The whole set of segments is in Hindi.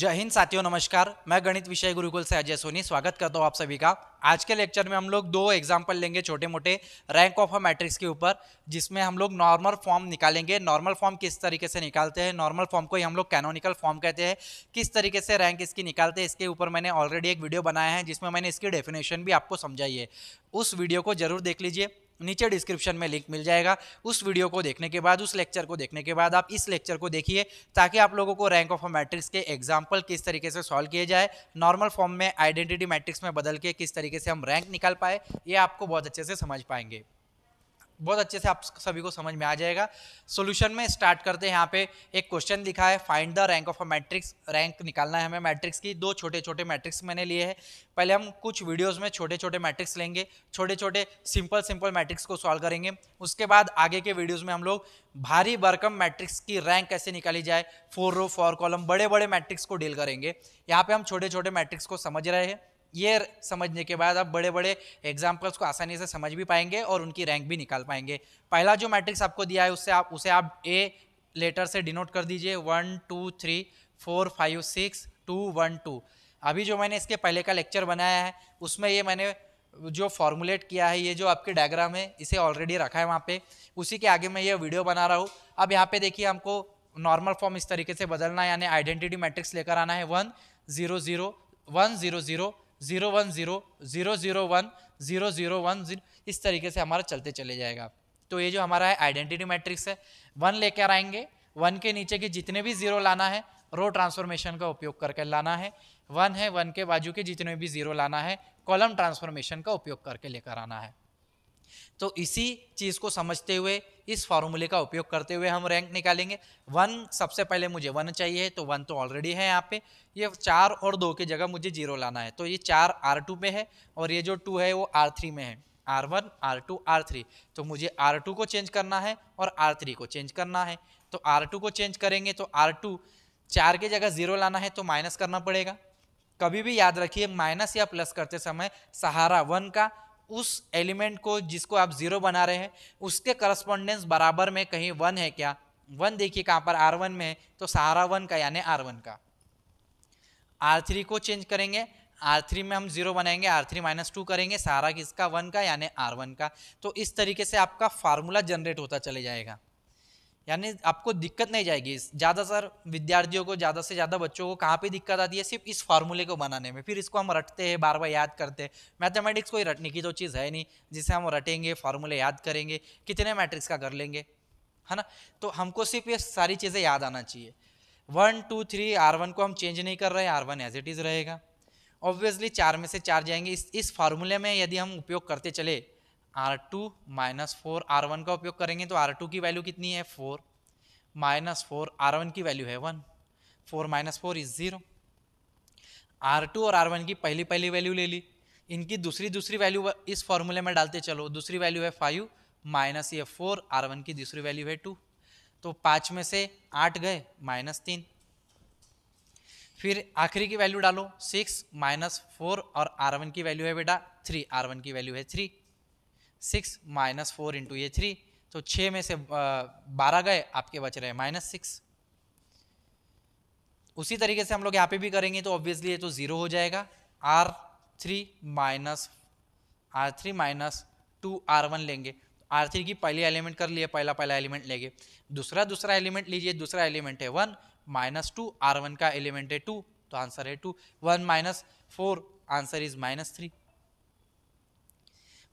जय हिंद साथियों नमस्कार मैं गणित विषय गुरुकुल से अजय सोनी स्वागत करता हूँ आप सभी का आज के लेक्चर में हम लोग दो एग्जाम्पल लेंगे छोटे मोटे रैंक ऑफ अ मैट्रिक्स के ऊपर जिसमें हम लोग नॉर्मल फॉर्म निकालेंगे नॉर्मल फॉर्म किस तरीके से निकालते हैं नॉर्मल फॉर्म को ही हम लोग कैनोनिकल फॉर्म कहते हैं किस तरीके से रैंक इसकी निकालते हैं इसके ऊपर मैंने ऑलरेडी एक वीडियो बनाया है जिसमें मैंने इसकी डेफिनेशन भी आपको समझाई है उस वीडियो को जरूर देख लीजिए नीचे डिस्क्रिप्शन में लिंक मिल जाएगा उस वीडियो को देखने के बाद उस लेक्चर को देखने के बाद आप इस लेक्चर को देखिए ताकि आप लोगों को रैंक ऑफ मैट्रिक्स के एग्जाम्पल किस तरीके से सॉल्व किए जाए नॉर्मल फॉर्म में आइडेंटिटी मैट्रिक्स में बदल के किस तरीके से हम रैंक निकाल पाए ये आपको बहुत अच्छे से समझ पाएंगे बहुत अच्छे से आप सभी को समझ में आ जाएगा सॉल्यूशन में स्टार्ट करते हैं यहाँ पे एक क्वेश्चन लिखा है find the rank of a matrix rank निकालना है हमें मैट्रिक्स की दो छोटे छोटे मैट्रिक्स मैंने लिए हैं पहले हम कुछ वीडियोस में छोटे छोटे मैट्रिक्स लेंगे छोटे छोटे सिंपल सिंपल मैट्रिक्स को सॉल्व करेंगे उसके बाद आगे के वीडियोज़ में हम लोग भारी बरकम मैट्रिक्स की रैंक कैसे निकाली जाए फोर रो फोर कॉलम बड़े बड़े मैट्रिक्स को डील करेंगे यहाँ पर हम छोटे छोटे मैट्रिक्स को समझ रहे हैं ये समझने के बाद आप बड़े बड़े एग्जाम्पल्स को आसानी से समझ भी पाएंगे और उनकी रैंक भी निकाल पाएंगे पहला जो मैट्रिक्स आपको दिया है उससे आप उसे आप ए लेटर से डिनोट कर दीजिए one two three four five six two one two अभी जो मैंने इसके पहले का लेक्चर बनाया है उसमें ये मैंने जो फॉर्मुलेट किया है ये जो आपके डायग्राम है इसे ऑलरेडी रखा है वहाँ पे उसी के आगे मैं ये वीडियो बना रहा हूँ अब यहाँ पे देखिए हमको नॉर्मल फॉर्म इस तरीके से बदलना है यानी आइडेंटिटी मैट्रिक्स लेकर आना है one zero zero one zero zero zero one zero zero zero one zero zero one zero इस तरीके से हमारा चलते चले जाएगा तो ये जो हमारा है आइडेंटिटी मैट्रिक्स है वन लेकर आएंगे वन के नीचे के जितने भी ज़ीरो लाना है रो ट्रांसफॉर्मेशन का उपयोग करके लाना है वन है वन के बाजू के जितने भी ज़ीरो लाना है कॉलम ट्रांसफॉर्मेशन का उपयोग करके लेकर आना है तो इसी चीज़ को समझते हुए इस फॉर्मूले का उपयोग करते हुए हम रैंक निकालेंगे वन सबसे पहले मुझे वन चाहिए तो वन तो ऑलरेडी है यहाँ पे ये चार और दो की जगह मुझे जीरो लाना है तो ये चार आर टू में है और ये जो टू है वो आर थ्री में है R one R two R three तो मुझे आर टू को चेंज करना है और आर थ्री को चेंज करना है तो आर टू को चेंज करेंगे तो आर टू चार की जगह जीरो लाना है तो माइनस करना पड़ेगा कभी भी याद रखिए माइनस या प्लस करते समय सहारा वन का उस एलिमेंट को जिसको आप ज़ीरो बना रहे हैं उसके करस्पॉन्डेंस बराबर में कहीं वन है क्या वन देखिए कहाँ पर आर वन में है तो सहारा वन का यानी आर वन का आर थ्री को चेंज करेंगे आर थ्री में हम जीरो बनाएंगे आर थ्री माइनस टू करेंगे सहारा किसका वन का यानी आर वन का तो इस तरीके से आपका फार्मूला जनरेट होता चले जाएगा यानी आपको दिक्कत नहीं जाएगी ज़्यादातर विद्यार्थियों को ज़्यादा से ज़्यादा बच्चों को कहाँ पे दिक्कत आती है सिर्फ इस फॉर्मूले को बनाने में फिर इसको हम रटते हैं बार बार याद करते हैं मैथमेटिक्स कोई रटने की तो चीज़ है नहीं जिसे हम रटेंगे फार्मूले याद करेंगे कितने मैट्रिक्स का कर लेंगे है ना तो हमको सिर्फ ये सारी चीज़ें याद आना चाहिए one two three R one को हम चेंज नहीं कर रहे R one as it is रहेगा ऑब्वियसली चार में से चार जाएंगे इस इस फार्मूले में यदि हम उपयोग करते चले R two minus four R one का उपयोग करेंगे तो आर टू की वैल्यू कितनी है four minus four R one की वैल्यू है one four minus four is zero R two और आर वन की पहली पहली वैल्यू ले ली इनकी दूसरी दूसरी वैल्यू इस फॉर्मूले में डालते चलो दूसरी वैल्यू है फाइव माइनस ये फोर आर वन की दूसरी वैल्यू है टू तो पाँच में से आठ गए माइनस तीन फिर आखिरी की वैल्यू डालो सिक्स माइनस फोर और आर वन की वैल्यू है बेटा थ्री आर वन की वैल्यू है three six minus four into ये थ्री तो छः में से बारह गए आपके बच रहे माइनस सिक्स उसी तरीके से हम लोग यहाँ पे भी करेंगे तो ऑब्वियसली ये तो ज़ीरो हो जाएगा R three minus R three minus two R one लेंगे आर थ्री की पहली एलिमेंट कर लिए पहला पहला एलिमेंट लेंगे दूसरा दूसरा एलिमेंट लीजिए दूसरा एलिमेंट है one minus two R one का एलिमेंट है टू तो आंसर है two one minus four answer is minus three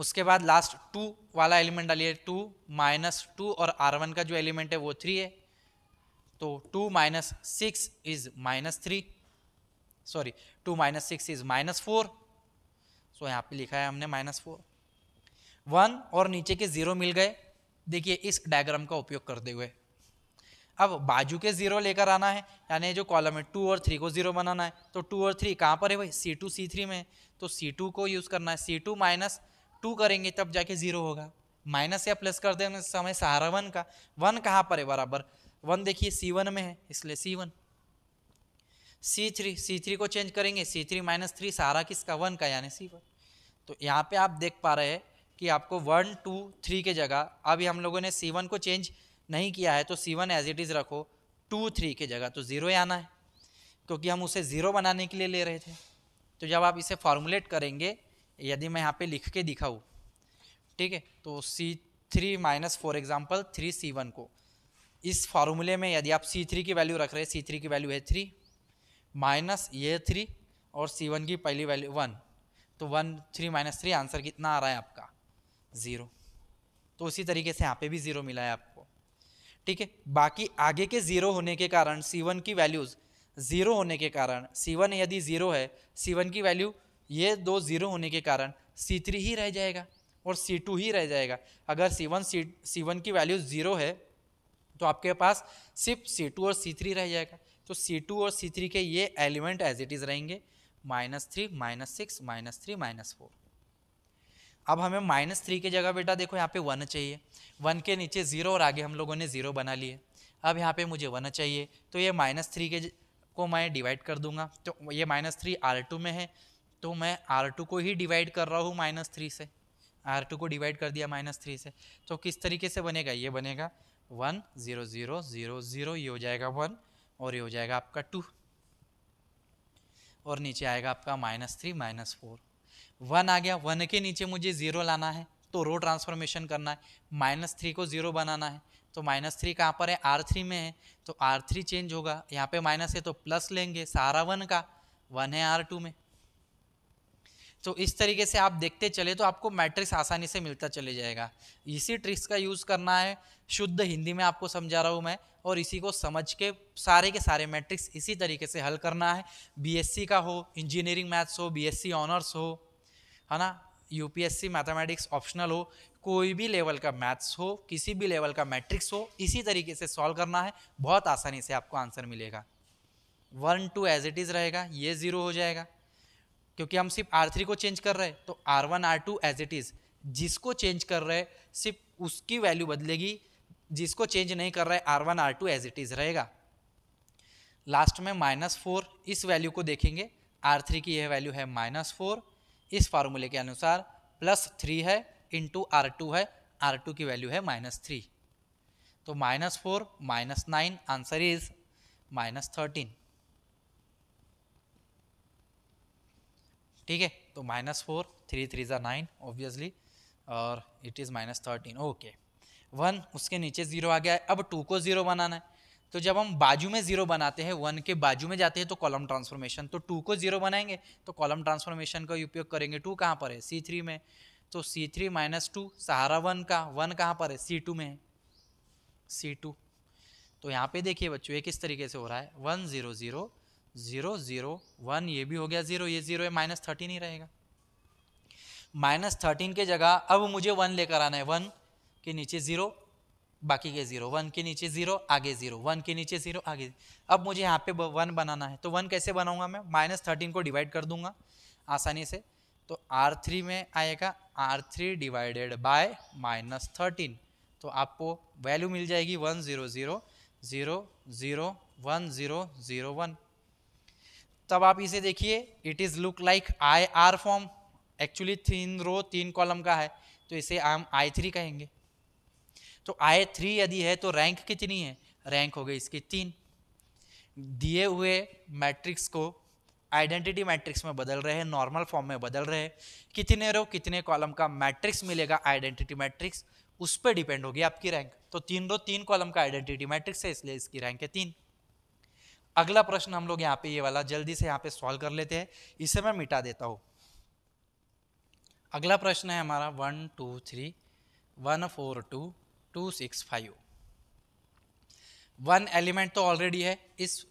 उसके बाद लास्ट टू वाला एलिमेंट डालिए टू माइनस टू और आर वन का जो एलिमेंट है वो थ्री है तो two minus six is minus three sorry two minus six is minus four so यहाँ पे लिखा है हमने माइनस फोर वन और नीचे के ज़ीरो मिल गए देखिए इस डायग्राम का उपयोग करते हुए अब बाजू के ज़ीरो लेकर आना है यानी जो कॉलम है टू और थ्री को ज़ीरो बनाना है तो टू और थ्री कहाँ पर है भाई सी टू सी थ्री में तो सी टू को यूज़ करना है सी टू माइनस टू करेंगे तब जाके जीरो होगा माइनस या प्लस कर देने समय सहारा वन का वन कहाँ पर है बराबर वन देखिए सी वन में है इसलिए C one C three C three को चेंज करेंगे सी थ्री माइनस थ्री सहारा किसका वन का यानी सी वन तो यहाँ पे आप देख पा रहे हैं कि आपको वन टू थ्री के जगह अभी हम लोगों ने सी वन को चेंज नहीं किया है तो C one as it is रखो टू थ्री के जगह तो ज़ीरो ही आना है क्योंकि हम उसे ज़ीरो बनाने के लिए ले रहे थे तो जब आप इसे फॉर्मुलेट करेंगे यदि मैं यहाँ पे लिख के दिखाऊँ ठीक है तो C three minus for example three C one को इस फार्मूले में यदि आप सी थ्री की वैल्यू रख रहे हैं सी थ्री की वैल्यू है थ्री माइनस ये थ्री और सी वन की पहली वैल्यू वन तो one three minus three answer कितना आ रहा है आपका ज़ीरो तो उसी तरीके से यहाँ पे भी ज़ीरो मिला है आपको ठीक है बाकी आगे के ज़ीरो होने के कारण सी वन की वैल्यूज़ ज़ीरो होने के कारण सी वन यदि ज़ीरो है सी वन की वैल्यू ये दो ज़ीरो होने के कारण सी थ्री ही रह जाएगा और सी टू ही रह जाएगा अगर C1 one C C one की वैल्यू ज़ीरो है तो आपके पास सिर्फ सी टू और सी थ्री रह जाएगा तो सी टू और सी थ्री के ये एलिमेंट एज इट इज़ रहेंगे minus three minus six minus three minus four अब हमें माइनस थ्री की जगह बेटा देखो यहाँ पे वन चाहिए वन के नीचे ज़ीरो और आगे हम लोगों ने ज़ीरो बना लिए अब यहाँ पे मुझे वन चाहिए तो ये माइनस थ्री के को मैं डिवाइड कर दूंगा तो ये माइनस थ्री आर टू में है तो मैं आर टू को ही डिवाइड कर रहा हूँ माइनस थ्री से आर टू को डिवाइड कर दिया माइनस थ्री से तो किस तरीके से बनेगा ये बनेगा one zero zero zero zero ये हो जाएगा वन और ये हो जाएगा आपका टू और नीचे आएगा आपका minus three minus four one आ गया वन के नीचे मुझे ज़ीरो लाना है तो रो ट्रांसफॉर्मेशन करना है माइनस थ्री को ज़ीरो बनाना है तो माइनस थ्री कहाँ पर है आर थ्री में है तो आर थ्री चेंज होगा यहाँ पे माइनस है तो प्लस लेंगे सारा वन का वन है आर टू में तो इस तरीके से आप देखते चले तो आपको मैट्रिक्स आसानी से मिलता चले जाएगा इसी ट्रिक्स का यूज़ करना है शुद्ध हिंदी में आपको समझा रहा हूँ मैं और इसी को समझ के सारे के सारे मैट्रिक्स इसी तरीके से हल करना है बीएससी का हो इंजीनियरिंग मैथ्स हो बीएससी ऑनर्स हो है ना यूपीएससी मैथमेटिक्स ऑप्शनल हो कोई भी लेवल का मैथ्स हो किसी भी लेवल का मैट्रिक्स हो इसी तरीके से सॉल्व करना है बहुत आसानी से आपको आंसर मिलेगा one two as it is रहेगा ये ज़ीरो हो जाएगा क्योंकि हम सिर्फ आर थ्री को चेंज कर रहे हैं तो R one R two as it is जिसको चेंज कर रहे सिर्फ उसकी वैल्यू बदलेगी जिसको चेंज नहीं कर रहा है R one R two as it is रहेगा लास्ट में माइनस फोर इस वैल्यू को देखेंगे आर थ्री की यह वैल्यू है माइनस फोर इस फार्मूले के अनुसार प्लस थ्री है इंटू आर टू है आर टू की वैल्यू है माइनस थ्री तो minus four minus nine answer is minus thirteen ठीक है तो माइनस फोर थ्री थ्री ज़ा नाइन ऑब्वियसली और it is minus thirteen okay one उसके नीचे ज़ीरो आ गया है अब टू को ज़ीरो बनाना है तो जब हम बाजू में ज़ीरो बनाते हैं वन के बाजू में जाते हैं तो कॉलम ट्रांसफॉर्मेशन तो टू को ज़ीरो बनाएंगे तो कॉलम ट्रांसफॉर्मेशन का उपयोग करेंगे टू कहाँ पर है सी थ्री में तो सी थ्री माइनस टू सहारा वन का वन कहाँ पर है सी टू में है सी टू तो यहाँ पे देखिए बच्चों एक किस तरीके से हो रहा है one zero zero zero zero one ये भी हो गया ज़ीरो ये ज़ीरो है माइनस थर्टीन ही रहेगा माइनस थर्टीन के जगह अब मुझे वन लेकर आना है वन के नीचे ज़ीरो बाकी के ज़ीरो वन के नीचे ज़ीरो आगे ज़ीरो वन के नीचे ज़ीरो आगे अब मुझे यहाँ पे वन बनाना है तो वन कैसे बनाऊंगा मैं माइनस थर्टीन को डिवाइड कर दूंगा आसानी से तो आर थ्री में आएगा R three divided by minus thirteen तो आपको वैल्यू मिल जाएगी one zero zero zero zero one zero zero one तब आप इसे देखिए it is look like I R form actually तीन रो तीन कॉलम का है तो इसे हम आई थ्री कहेंगे तो आई थ्री यदि है तो रैंक कितनी है रैंक हो गई इसकी तीन दिए हुए मैट्रिक्स को आइडेंटिटी मैट्रिक्स में बदल रहे हैं नॉर्मल फॉर्म में बदल रहे हैं कितने रो कितने कॉलम का मैट्रिक्स मिलेगा आइडेंटिटी मैट्रिक्स उस पर डिपेंड होगी आपकी रैंक तो तीन रो तीन कॉलम का आइडेंटिटी मैट्रिक्स है इसलिए इसकी रैंक है तीन अगला प्रश्न हम लोग यहाँ पे ये वाला जल्दी से यहाँ पे सॉल्व कर लेते हैं इसे मैं मिटा देता हूँ अगला प्रश्न है हमारा one two three one four two two six five one element तो ऑलरेडी है इस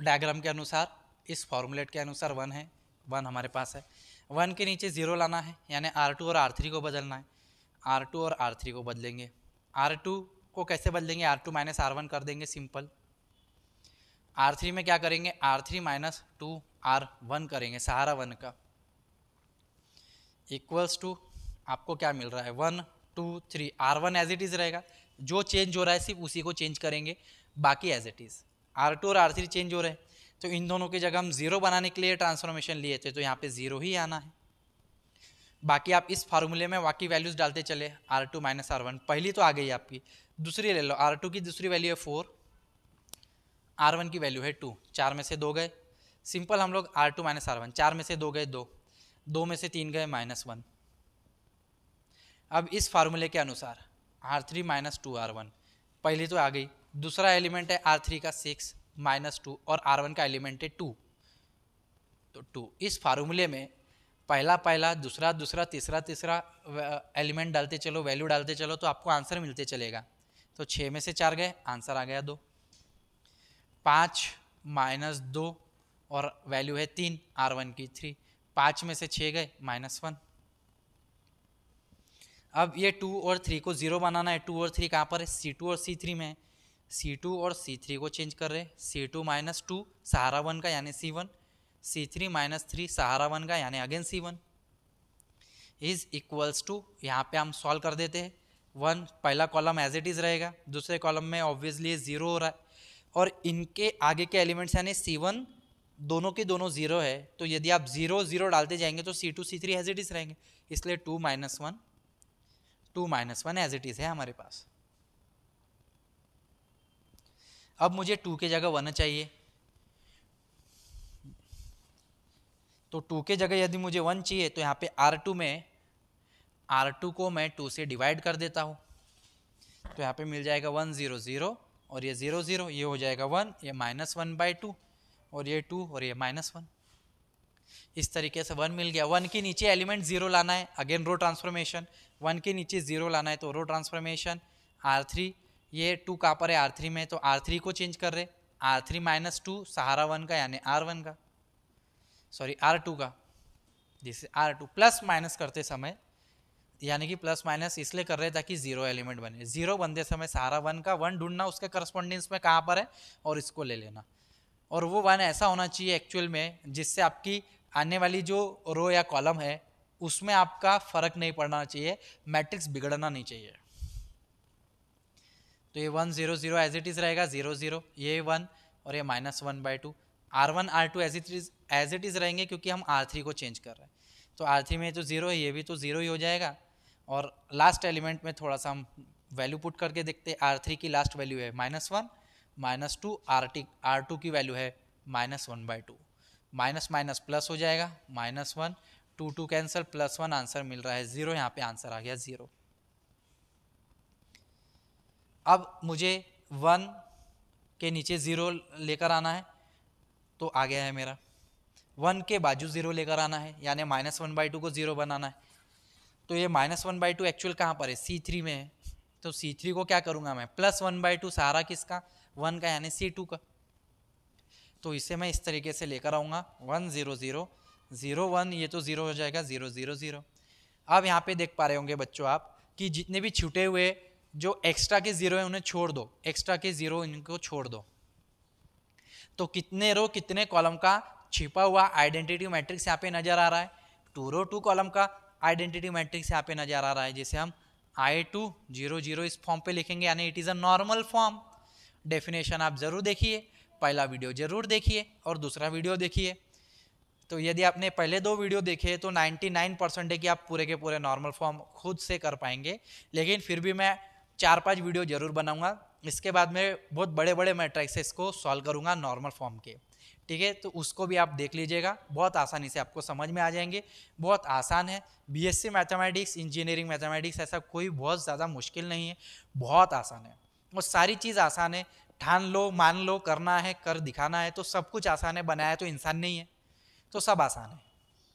डायग्राम के अनुसार इस फॉर्मुलेट के अनुसार वन है वन हमारे पास है वन के नीचे ज़ीरो लाना है यानी आर टू और आर थ्री को बदलना है आर टू और आर थ्री को बदलेंगे आर टू को कैसे बदलेंगे R two minus R one कर देंगे सिंपल आर थ्री में क्या करेंगे R three minus two R one करेंगे सहारा वन का इक्वल्स टू आपको क्या मिल रहा है one two three R one as it is रहेगा जो चेंज हो रहा है सिर्फ उसी को चेंज करेंगे बाकी as it is R two और आर थ्री चेंज हो रहे हैं तो इन दोनों की जगह हम ज़ीरो बनाने के लिए ट्रांसफॉर्मेशन लिए थे तो यहाँ पे ज़ीरो ही आना है बाकी आप इस फार्मूले में बाकी वैल्यूज़ डालते चले R two minus R one पहली तो आ गई आपकी दूसरी ले लो आर टू की दूसरी वैल्यू है फोर आर वन की वैल्यू है टू चार में से दो गए सिंपल हम लोग R two minus R one चार में से दो गए दो दो में से तीन गए माइनस वन अब इस फार्मूले के अनुसार R three minus two R one पहली तो आ गई दूसरा एलिमेंट है आर थ्री का सिक्स माइनस टू और आर वन का एलिमेंट है टू तो टू इस फार्मूले में पहला पहला दूसरा दूसरा तीसरा तीसरा एलिमेंट डालते चलो वैल्यू डालते चलो तो आपको आंसर मिलते चलेगा तो छः में से चार गए आंसर आ गया दो पाँच माइनस दो और वैल्यू है तीन आर वन की थ्री पाँच में से छः गए माइनस वन अब ये टू और थ्री को ज़ीरो बनाना है टू और थ्री कहाँ पर है सी टू और सी थ्री में है सी टू और सी थ्री को चेंज कर रहे हैं सी टू माइनस टू सहारा वन का यानी C one C three minus three सहारा वन का यानी again C one is equals to यहाँ पे हम सॉल्व कर देते हैं वन पहला कॉलम एज इट इज़ रहेगा दूसरे कॉलम में ऑब्वियसली ज़ीरो हो रहा है और इनके आगे के एलिमेंट्स यानी सी वन दोनों के दोनों ज़ीरो है तो यदि आप ज़ीरो ज़ीरो डालते जाएंगे तो C two C three as it is रहेंगे इसलिए two minus one two minus one as it is है हमारे पास अब मुझे टू के जगह वन चाहिए तो टू के जगह यदि मुझे वन चाहिए तो यहाँ पे आर टू में आर टू को मैं टू से डिवाइड कर देता हूँ तो यहाँ पे मिल जाएगा वन ज़ीरो ज़ीरो और ये ज़ीरो ज़ीरो ये हो जाएगा वन ये माइनस वन बाई टू और ये टू और ये माइनस वन इस तरीके से वन मिल गया वन के नीचे एलिमेंट ज़ीरो लाना है अगेन रो ट्रांसफॉर्मेशन वन के नीचे ज़ीरो लाना है तो रो ट्रांसफॉर्मेशन आर थ्री ये टू कहाँ पर है आर थ्री में तो आर थ्री को चेंज कर रहे आर थ्री माइनस टू सहारा वन का यानी आर वन का सॉरी आर टू का जैसे आर टू प्लस माइनस करते समय यानी कि प्लस माइनस इसलिए कर रहे हैं ताकि जीरो एलिमेंट बने जीरो बनते समय सारा वन का वन ढूंढना उसके करस्पॉन्डेंस में कहाँ पर है और इसको ले लेना और वो वन ऐसा होना चाहिए एक्चुअल में जिससे आपकी आने वाली जो रो या कॉलम है उसमें आपका फर्क नहीं पड़ना चाहिए मैट्रिक्स बिगड़ना नहीं चाहिए तो ये one zero zero as it is रहेगा जीरो जीरो ये वन और ये minus one by two R one R two as it is as it is रहेंगे क्योंकि हम आर थ्री को चेंज कर रहे हैं तो आर थ्री में तो ज़ीरो है ये भी तो ज़ीरो ही हो जाएगा और लास्ट एलिमेंट में थोड़ा सा हम वैल्यू पुट करके देखते हैं आर थ्री की लास्ट वैल्यू है minus one minus two R T R two की वैल्यू है minus one by two minus minus plus हो जाएगा minus one two two cancel plus one answer मिल रहा है ज़ीरो यहाँ पे आंसर आ गया ज़ीरो अब मुझे वन के नीचे ज़ीरो लेकर आना है तो आ गया है मेरा वन के बाजू ज़ीरो लेकर आना है यानी माइनस वन बाई टू को ज़ीरो बनाना है तो ये minus one by two actual कहाँ पर है सी थ्री में है तो सी थ्री को क्या करूँगा मैं प्लस वन बाई टू सारा किसका वन का यानी सी टू का तो इसे मैं इस तरीके से लेकर आऊँगा one zero zero zero one ये तो ज़ीरो हो जाएगा ज़ीरो ज़ीरो ज़ीरो अब यहाँ पे देख पा रहे होंगे बच्चों आप कि जितने भी छूटे हुए जो एक्स्ट्रा के ज़ीरो हैं उन्हें छोड़ दो एक्स्ट्रा के ज़ीरो इनको छोड़ दो तो कितने रो कितने कॉलम का छिपा हुआ आइडेंटिटी मैट्रिक्स यहाँ पे नज़र आ रहा है टू रो टू कॉलम का आइडेंटिटी मैट्रिक्स यहाँ पे नज़र आ रहा है जैसे हम आई टू जीरो जीरो इस फॉर्म पे लिखेंगे यानी it is a normal form definition आप ज़रूर देखिए पहला वीडियो ज़रूर देखिए और दूसरा वीडियो देखिए तो यदि आपने पहले दो वीडियो देखे तो 99 परसेंट है कि आप पूरे के पूरे नॉर्मल फॉर्म खुद से कर पाएंगे लेकिन फिर भी मैं चार पांच वीडियो ज़रूर बनाऊंगा इसके बाद मैं बहुत बड़े बड़े मैट्रिक्स को सॉल्व करूंगा नॉर्मल फॉर्म के ठीक है तो उसको भी आप देख लीजिएगा बहुत आसानी से आपको समझ में आ जाएंगे बहुत आसान है बीएससी मैथमेटिक्स इंजीनियरिंग मैथमेटिक्स ऐसा कोई बहुत ज़्यादा मुश्किल नहीं है बहुत आसान है और सारी चीज़ आसान है ठान लो मान लो करना है कर दिखाना है तो सब कुछ आसान है बनाया तो इंसान नहीं है तो सब आसान है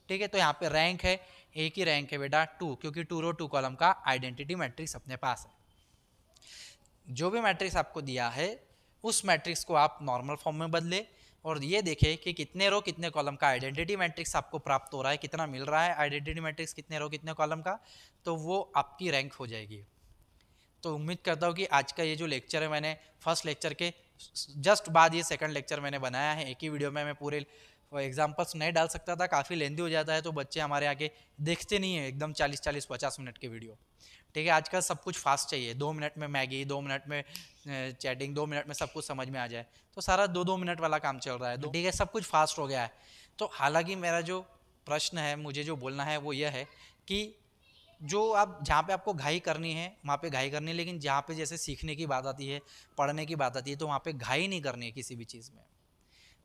ठीक है तो यहाँ पे रैंक है एक ही रैंक है बेटा टू क्योंकि टू रो टू कॉलम का आइडेंटिटी मैट्रिक्स अपने पास है जो भी मैट्रिक्स आपको दिया है उस मैट्रिक्स को आप नॉर्मल फॉर्म में बदले और ये देखें कि कितने रो कितने कॉलम का आइडेंटिटी मैट्रिक्स आपको प्राप्त हो रहा है कितना मिल रहा है आइडेंटिटी मैट्रिक्स कितने रो कितने कॉलम का तो वो आपकी रैंक हो जाएगी तो उम्मीद करता हूँ कि आज का ये जो लेक्चर है मैंने फर्स्ट लेक्चर के जस्ट बाद ये सेकंड लेक्चर मैंने बनाया है एक ही वीडियो में मैं पूरे एग्जाम्पल्स नहीं डाल सकता था काफ़ी लेंदी हो जाता है तो बच्चे हमारे आगे देखते नहीं है एकदम चालीस चालीस पचास मिनट के वीडियो ठीक है आजकल सब कुछ फास्ट चाहिए दो मिनट में मैगी दो मिनट में चैटिंग दो मिनट में सब कुछ समझ में आ जाए तो सारा दो दो मिनट वाला काम चल रहा है तो ठीक है सब कुछ फास्ट हो गया है तो हालांकि मेरा जो प्रश्न है मुझे जो बोलना है वो यह है कि जो आप जहाँ पे आपको घाई करनी है वहाँ पे घाई करनी है लेकिन जहाँ पे जैसे सीखने की बात आती है पढ़ने की बात आती है तो वहाँ पे घाई नहीं करनी है किसी भी चीज़ में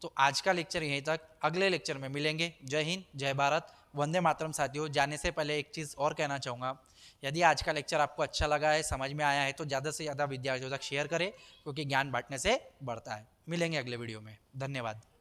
तो आज का लेक्चर यहीं तक अगले लेक्चर में मिलेंगे जय हिंद जय भारत वंदे मातरम साथियों जाने से पहले एक चीज़ और कहना चाहूँगा यदि आज का लेक्चर आपको अच्छा लगा है समझ में आया है तो ज़्यादा से ज़्यादा विद्यार्थियों तक शेयर करें क्योंकि ज्ञान बांटने से बढ़ता है मिलेंगे अगले वीडियो में धन्यवाद